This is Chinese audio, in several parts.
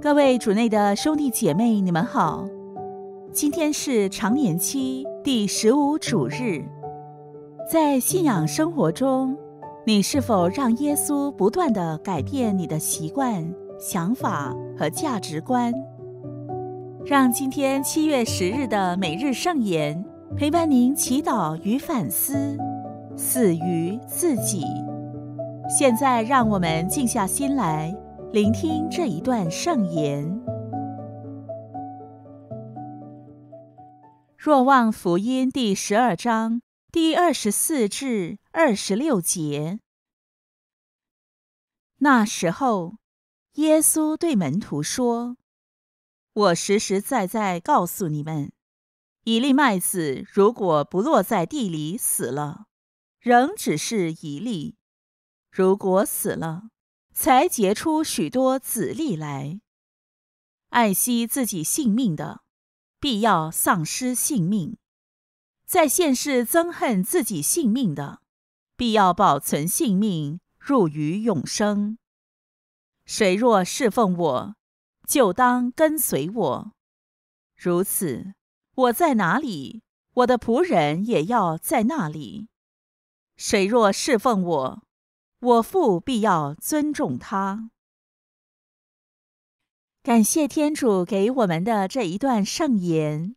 各位主内的兄弟姐妹，你们好。今天是常年期第十五主日，在信仰生活中，你是否让耶稣不断的改变你的习惯、想法和价值观？让今天七月十日的每日圣言陪伴您祈祷与反思，死于自己。现在，让我们静下心来。聆听这一段圣言，《若望福音》第十二章第二十四至二十六节。那时候，耶稣对门徒说：“我实实在在告诉你们，一粒麦子如果不落在地里死了，仍只是一粒；如果死了，才结出许多子粒来。爱惜自己性命的，必要丧失性命；在现世憎恨自己性命的，必要保存性命，入于永生。谁若侍奉我，就当跟随我。如此，我在哪里，我的仆人也要在那里。谁若侍奉我。我父必要尊重他。感谢天主给我们的这一段圣言：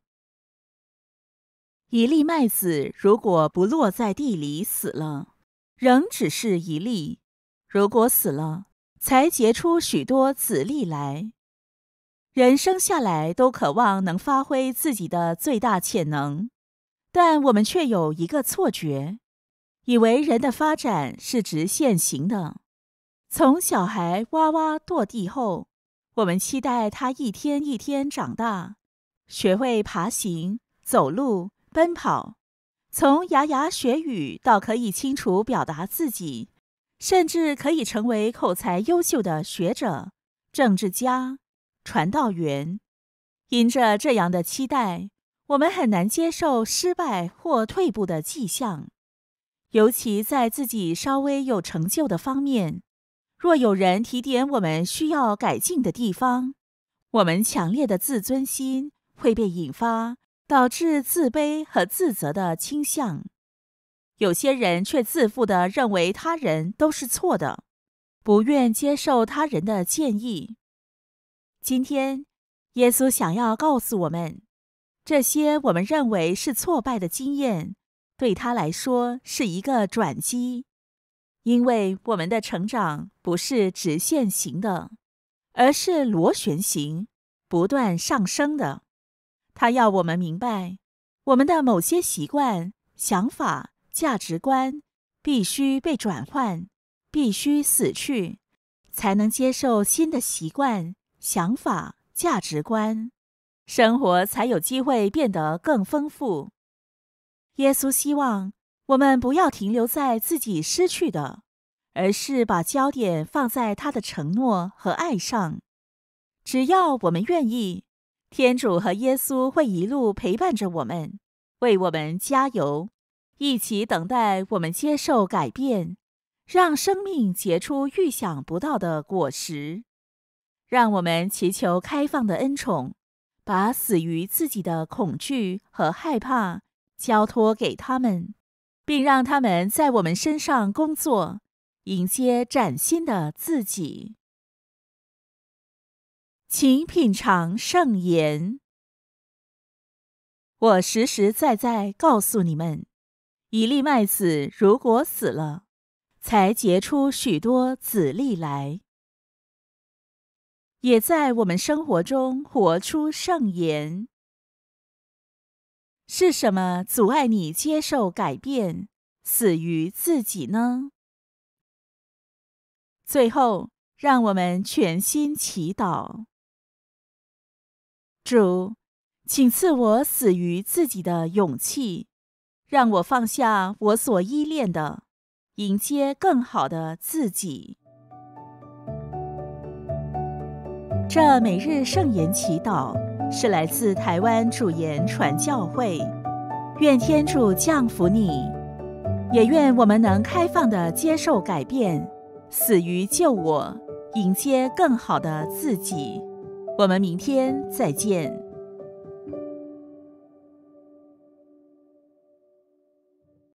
一粒麦子如果不落在地里死了，仍只是一粒；如果死了，才结出许多子粒来。人生下来都渴望能发挥自己的最大潜能，但我们却有一个错觉。以为人的发展是直线型的，从小孩哇哇跺地后，我们期待他一天一天长大，学会爬行、走路、奔跑，从牙牙学语到可以清楚表达自己，甚至可以成为口才优秀的学者、政治家、传道员。因着这样的期待，我们很难接受失败或退步的迹象。尤其在自己稍微有成就的方面，若有人提点我们需要改进的地方，我们强烈的自尊心会被引发，导致自卑和自责的倾向。有些人却自负的认为他人都是错的，不愿接受他人的建议。今天，耶稣想要告诉我们，这些我们认为是挫败的经验。对他来说是一个转机，因为我们的成长不是直线型的，而是螺旋形、不断上升的。他要我们明白，我们的某些习惯、想法、价值观必须被转换，必须死去，才能接受新的习惯、想法、价值观，生活才有机会变得更丰富。耶稣希望我们不要停留在自己失去的，而是把焦点放在他的承诺和爱上。只要我们愿意，天主和耶稣会一路陪伴着我们，为我们加油，一起等待我们接受改变，让生命结出预想不到的果实。让我们祈求开放的恩宠，把死于自己的恐惧和害怕。交托给他们，并让他们在我们身上工作，迎接崭新的自己。请品尝圣言。我实实在在告诉你们：一粒麦子如果死了，才结出许多籽粒来。也在我们生活中活出圣言。是什么阻碍你接受改变、死于自己呢？最后，让我们全心祈祷：主，请赐我死于自己的勇气，让我放下我所依恋的，迎接更好的自己。这每日圣言祈祷。是来自台湾主言传教会，愿天主降福你，也愿我们能开放的接受改变，死于救我，迎接更好的自己。我们明天再见。